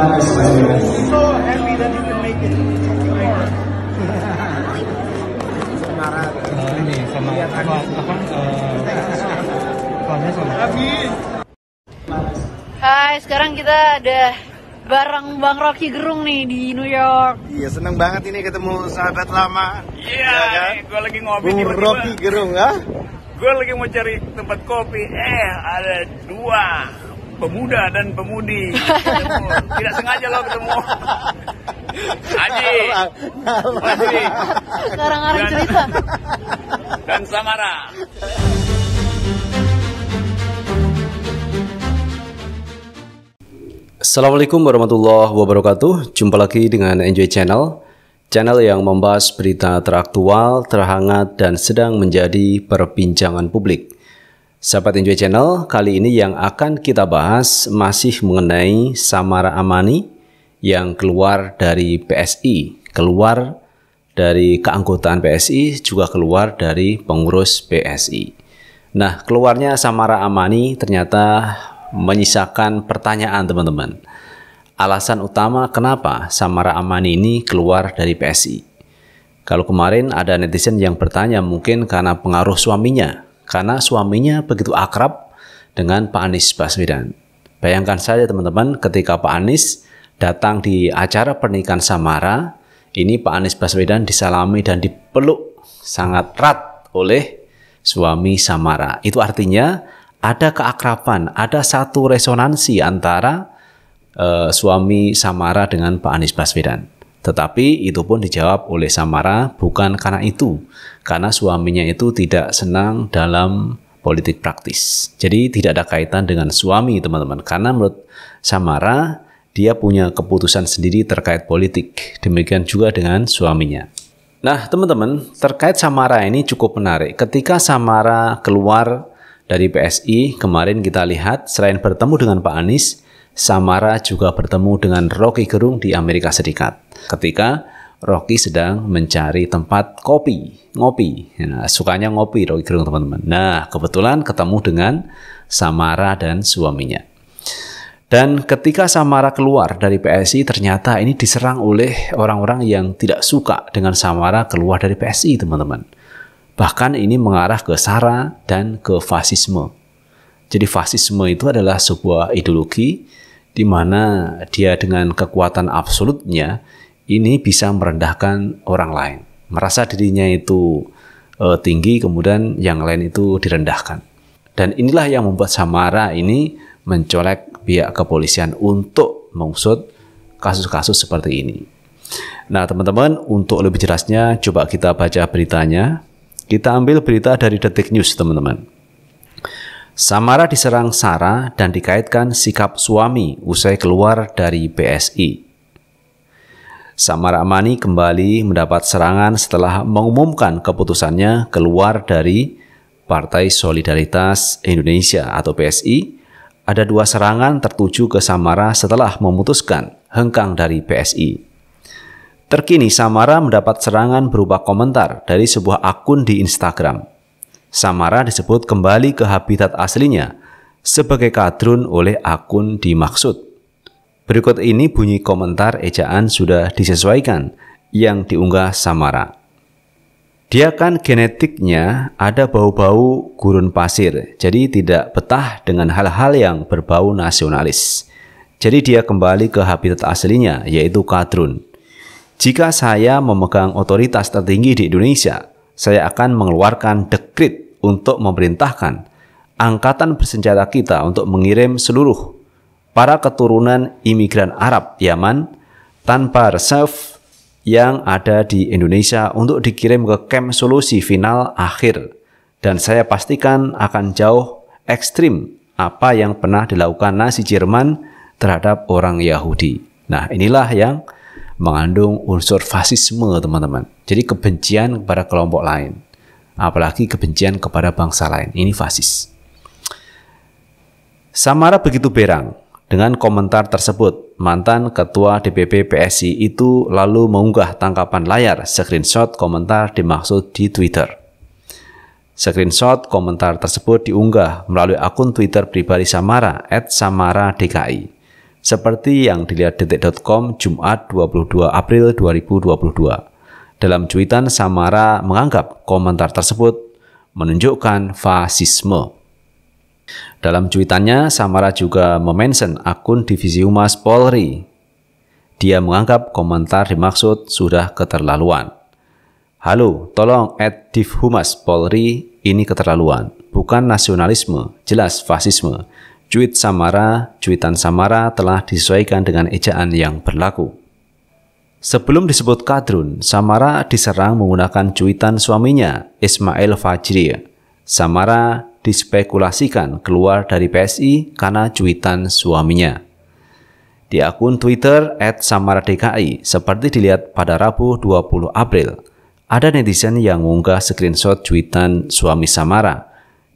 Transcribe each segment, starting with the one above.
Hai, sekarang kita ada bareng Bang Rocky Gerung nih di New York. Iya, seneng banget ini ketemu sahabat lama. Iya, ya, kan? Eh, gue lagi ngopi di Rocky Gerung, ah? Gue lagi mau cari tempat kopi, eh ada dua pemuda dan pemudi Tidak sengaja lo ketemu. Aji, Aji, Karang-karang cerita. Dan Samara. Assalamualaikum warahmatullahi wabarakatuh. Jumpa lagi dengan Enjoy Channel. Channel yang membahas berita teraktual, terhangat, dan sedang menjadi perbincangan publik. Sahabat Enjoy Channel, kali ini yang akan kita bahas masih mengenai Samara Amani yang keluar dari PSI, keluar dari keanggotaan PSI, juga keluar dari pengurus PSI. Nah, keluarnya Samara Amani ternyata menyisakan pertanyaan teman-teman. Alasan utama kenapa Samara Amani ini keluar dari PSI? Kalau kemarin ada netizen yang bertanya mungkin karena pengaruh suaminya karena suaminya begitu akrab dengan Pak Anies Baswedan. Bayangkan saja teman-teman ketika Pak Anies datang di acara pernikahan Samara, ini Pak Anies Baswedan disalami dan dipeluk sangat erat oleh suami Samara. Itu artinya ada keakraban, ada satu resonansi antara uh, suami Samara dengan Pak Anies Baswedan. Tetapi itu pun dijawab oleh Samara bukan karena itu, karena suaminya itu tidak senang dalam politik praktis. Jadi tidak ada kaitan dengan suami teman-teman, karena menurut Samara dia punya keputusan sendiri terkait politik. Demikian juga dengan suaminya. Nah teman-teman, terkait Samara ini cukup menarik. Ketika Samara keluar dari PSI, kemarin kita lihat selain bertemu dengan Pak Anies, Samara juga bertemu dengan Rocky Gerung di Amerika Serikat. Ketika Rocky sedang mencari tempat kopi, ngopi. Nah, sukanya ngopi Rocky Gerung teman-teman. Nah, kebetulan ketemu dengan Samara dan suaminya. Dan ketika Samara keluar dari PSI, ternyata ini diserang oleh orang-orang yang tidak suka dengan Samara keluar dari PSI, teman-teman. Bahkan ini mengarah ke sara dan ke fasisme. Jadi fasisme itu adalah sebuah ideologi di mana dia dengan kekuatan absolutnya ini bisa merendahkan orang lain, merasa dirinya itu e, tinggi kemudian yang lain itu direndahkan. Dan inilah yang membuat Samara ini mencolek pihak kepolisian untuk mengusut kasus-kasus seperti ini. Nah, teman-teman, untuk lebih jelasnya coba kita baca beritanya. Kita ambil berita dari Detik News, teman-teman. Samara diserang Sarah dan dikaitkan sikap suami usai keluar dari PSI. Samara Amani kembali mendapat serangan setelah mengumumkan keputusannya keluar dari Partai Solidaritas Indonesia atau PSI. Ada dua serangan tertuju ke Samara setelah memutuskan hengkang dari PSI. Terkini Samara mendapat serangan berupa komentar dari sebuah akun di Instagram Samara disebut kembali ke habitat aslinya sebagai kadrun oleh akun dimaksud. Berikut ini bunyi komentar ejaan sudah disesuaikan yang diunggah Samara. Dia kan genetiknya ada bau-bau gurun pasir, jadi tidak betah dengan hal-hal yang berbau nasionalis. Jadi dia kembali ke habitat aslinya, yaitu kadrun. Jika saya memegang otoritas tertinggi di Indonesia, saya akan mengeluarkan dekrit untuk memerintahkan angkatan bersenjata kita untuk mengirim seluruh para keturunan imigran Arab Yaman tanpa reserve yang ada di Indonesia untuk dikirim ke kem solusi final akhir dan saya pastikan akan jauh ekstrim apa yang pernah dilakukan Nazi Jerman terhadap orang Yahudi. Nah inilah yang mengandung unsur fasisme, teman-teman. Jadi kebencian kepada kelompok lain, apalagi kebencian kepada bangsa lain. Ini fasis. Samara begitu berang dengan komentar tersebut. Mantan ketua DPP PSI itu lalu mengunggah tangkapan layar screenshot komentar dimaksud di Twitter. Screenshot komentar tersebut diunggah melalui akun Twitter pribadi Samara @samara_dki. Seperti yang dilihat detik.com Jumat 22 April 2022. Dalam cuitan Samara menganggap komentar tersebut menunjukkan fasisme. Dalam cuitannya, Samara juga memention akun Divisi Humas Polri. Dia menganggap komentar dimaksud sudah keterlaluan. Halo, tolong add Div Humas Polri, ini keterlaluan. Bukan nasionalisme, jelas fasisme Cuit samara, cuitan samara telah disesuaikan dengan ejaan yang berlaku. Sebelum disebut kadrun, Samara diserang menggunakan cuitan suaminya, Ismail Fajri. Samara dispekulasikan keluar dari PSI karena cuitan suaminya. Di akun Twitter @samaradki seperti dilihat pada Rabu 20 April, ada netizen yang mengunggah screenshot cuitan suami Samara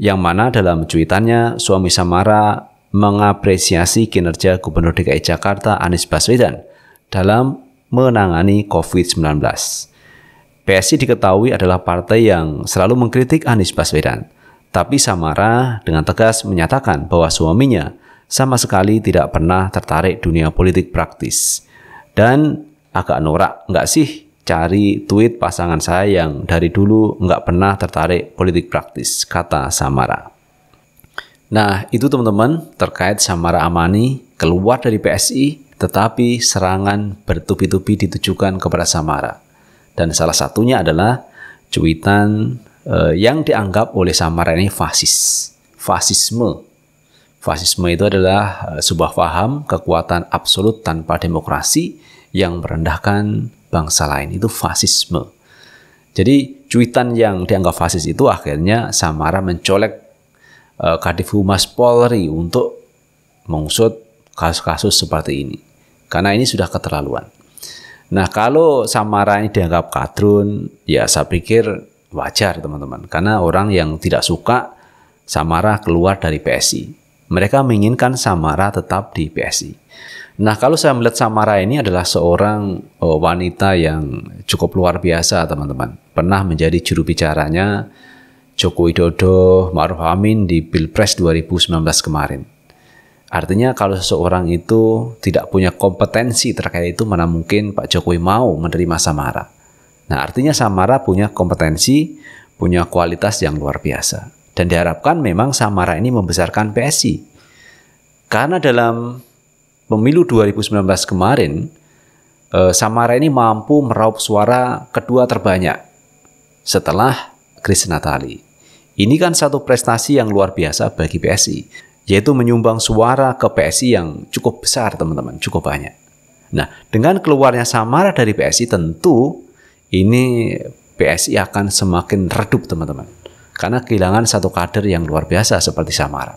yang mana dalam cuitannya suami Samara mengapresiasi kinerja Gubernur DKI Jakarta Anies Baswedan dalam menangani COVID-19. PSI diketahui adalah partai yang selalu mengkritik Anies Baswedan, tapi Samara dengan tegas menyatakan bahwa suaminya sama sekali tidak pernah tertarik dunia politik praktis. Dan agak norak nggak sih cari tweet pasangan saya yang dari dulu nggak pernah tertarik politik praktis, kata Samara. Nah, itu teman-teman terkait Samara Amani keluar dari PSI, tetapi serangan bertubi-tubi ditujukan kepada Samara. Dan salah satunya adalah cuitan eh, yang dianggap oleh Samara ini fasis, fasisme. Fasisme itu adalah eh, sebuah paham kekuatan absolut tanpa demokrasi yang merendahkan bangsa lain itu fasisme. Jadi cuitan yang dianggap fasis itu akhirnya Samara mencolek eh, Kadif Humas Polri untuk mengusut kasus-kasus seperti ini. Karena ini sudah keterlaluan. Nah kalau Samara ini dianggap kadrun, ya saya pikir wajar teman-teman. Karena orang yang tidak suka Samara keluar dari PSI. Mereka menginginkan Samara tetap di PSI. Nah, kalau saya melihat Samara ini adalah seorang oh, wanita yang cukup luar biasa, teman-teman. Pernah menjadi juru bicaranya Joko Widodo, Ma'ruf Amin di Pilpres 2019 kemarin. Artinya kalau seseorang itu tidak punya kompetensi terkait itu mana mungkin Pak Jokowi mau menerima Samara. Nah, artinya Samara punya kompetensi, punya kualitas yang luar biasa. Dan diharapkan memang Samara ini membesarkan PSI. Karena dalam pemilu 2019 kemarin, eh, Samara ini mampu meraup suara kedua terbanyak setelah Chris Natali. Ini kan satu prestasi yang luar biasa bagi PSI, yaitu menyumbang suara ke PSI yang cukup besar teman-teman, cukup banyak. Nah, dengan keluarnya Samara dari PSI tentu ini PSI akan semakin redup teman-teman karena kehilangan satu kader yang luar biasa seperti Samara.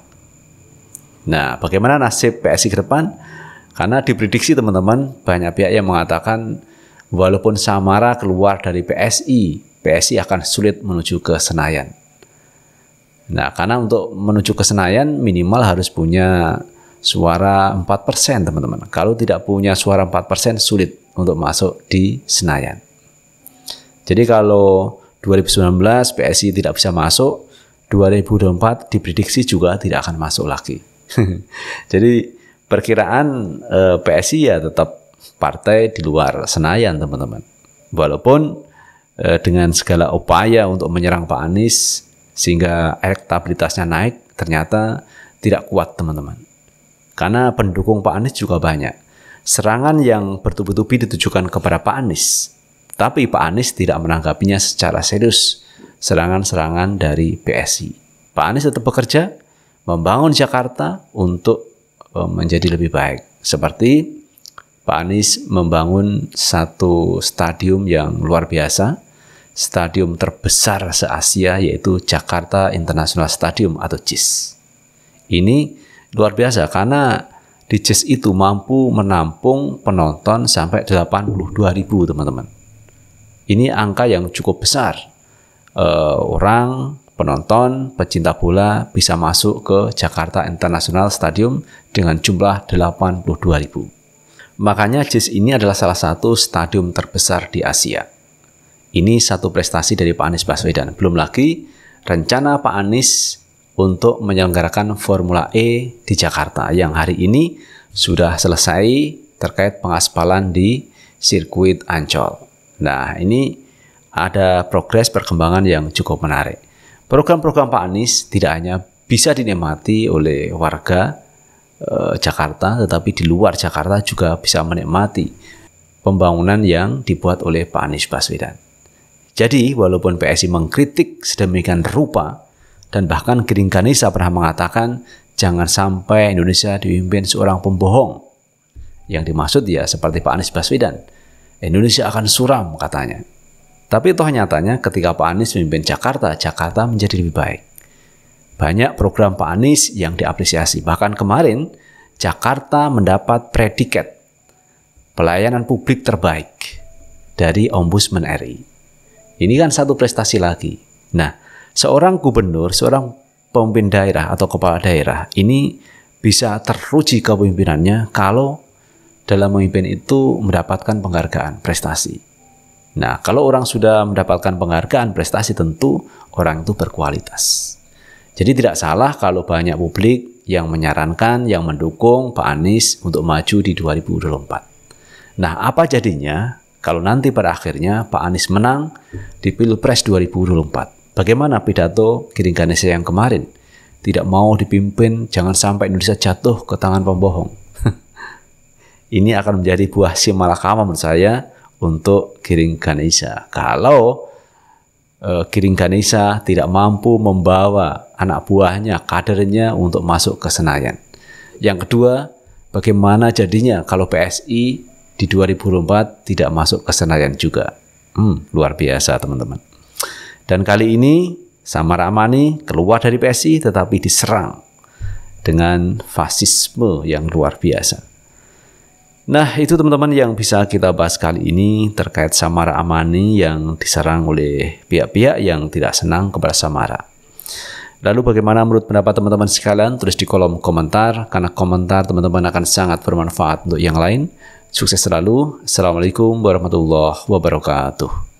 Nah, bagaimana nasib PSI ke depan? Karena diprediksi teman-teman banyak pihak yang mengatakan walaupun Samara keluar dari PSI, PSI akan sulit menuju ke Senayan. Nah, karena untuk menuju ke Senayan minimal harus punya suara 4%, teman-teman. Kalau tidak punya suara 4% sulit untuk masuk di Senayan. Jadi kalau 2019 PSI tidak bisa masuk, 2024 diprediksi juga tidak akan masuk lagi. Jadi perkiraan eh, PSI ya tetap partai di luar Senayan teman-teman. Walaupun eh, dengan segala upaya untuk menyerang Pak Anies sehingga elektabilitasnya naik, ternyata tidak kuat teman-teman. Karena pendukung Pak Anies juga banyak. Serangan yang bertubi-tubi ditujukan kepada Pak Anies tapi Pak Anies tidak menanggapinya secara serius serangan-serangan dari PSI. Pak Anies tetap bekerja membangun Jakarta untuk e, menjadi lebih baik. Seperti Pak Anies membangun satu stadium yang luar biasa, stadium terbesar se-Asia yaitu Jakarta International Stadium atau JIS. Ini luar biasa karena di JIS itu mampu menampung penonton sampai 82 ribu teman-teman. Ini angka yang cukup besar. Uh, orang, penonton, pecinta bola bisa masuk ke Jakarta International Stadium dengan jumlah 82 ribu. Makanya JIS ini adalah salah satu stadium terbesar di Asia. Ini satu prestasi dari Pak Anies Baswedan. Belum lagi rencana Pak Anies untuk menyelenggarakan Formula E di Jakarta yang hari ini sudah selesai terkait pengaspalan di sirkuit Ancol. Nah, ini ada progres perkembangan yang cukup menarik. Program-program Pak Anies tidak hanya bisa dinikmati oleh warga eh, Jakarta, tetapi di luar Jakarta juga bisa menikmati pembangunan yang dibuat oleh Pak Anies Baswedan. Jadi, walaupun PSI mengkritik sedemikian rupa, dan bahkan Giring Ganesa pernah mengatakan jangan sampai Indonesia dipimpin seorang pembohong. Yang dimaksud ya seperti Pak Anies Baswedan Indonesia akan suram katanya. Tapi toh nyatanya ketika Pak Anies memimpin Jakarta, Jakarta menjadi lebih baik. Banyak program Pak Anies yang diapresiasi. Bahkan kemarin Jakarta mendapat predikat pelayanan publik terbaik dari Ombudsman RI. Ini kan satu prestasi lagi. Nah, seorang gubernur, seorang pemimpin daerah atau kepala daerah ini bisa teruji kepemimpinannya kalau dalam memimpin itu mendapatkan penghargaan prestasi. Nah, kalau orang sudah mendapatkan penghargaan prestasi tentu orang itu berkualitas. Jadi tidak salah kalau banyak publik yang menyarankan, yang mendukung Pak Anies untuk maju di 2024. Nah, apa jadinya kalau nanti pada akhirnya Pak Anies menang di Pilpres 2024? Bagaimana pidato Giring Ganesha yang kemarin? Tidak mau dipimpin, jangan sampai Indonesia jatuh ke tangan pembohong ini akan menjadi buah simalakama menurut saya untuk Giring Ganesha. Kalau uh, e, Giring Ganesha tidak mampu membawa anak buahnya, kadernya untuk masuk ke Senayan. Yang kedua, bagaimana jadinya kalau PSI di 2004 tidak masuk ke Senayan juga? Hmm, luar biasa teman-teman. Dan kali ini Samar Amani keluar dari PSI tetapi diserang dengan fasisme yang luar biasa. Nah, itu teman-teman yang bisa kita bahas kali ini terkait Samara Amani yang diserang oleh pihak-pihak yang tidak senang kepada Samara. Lalu bagaimana menurut pendapat teman-teman sekalian? Tulis di kolom komentar, karena komentar teman-teman akan sangat bermanfaat untuk yang lain. Sukses selalu. Assalamualaikum warahmatullahi wabarakatuh.